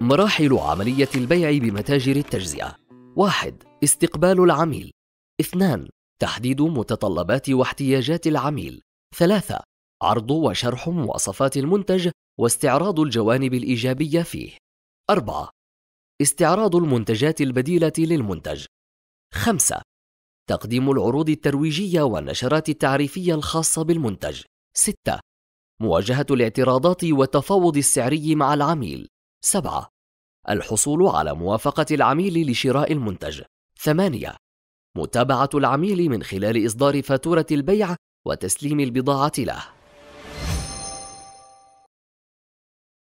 مراحل عملية البيع بمتاجر التجزئة واحد استقبال العميل اثنان تحديد متطلبات واحتياجات العميل ثلاثة عرض وشرح مواصفات المنتج واستعراض الجوانب الإيجابية فيه أربعة استعراض المنتجات البديلة للمنتج خمسة تقديم العروض الترويجية والنشرات التعريفية الخاصة بالمنتج 6. مواجهة الاعتراضات والتفاوض السعري مع العميل 7. الحصول على موافقة العميل لشراء المنتج 8. متابعة العميل من خلال إصدار فاتورة البيع وتسليم البضاعة له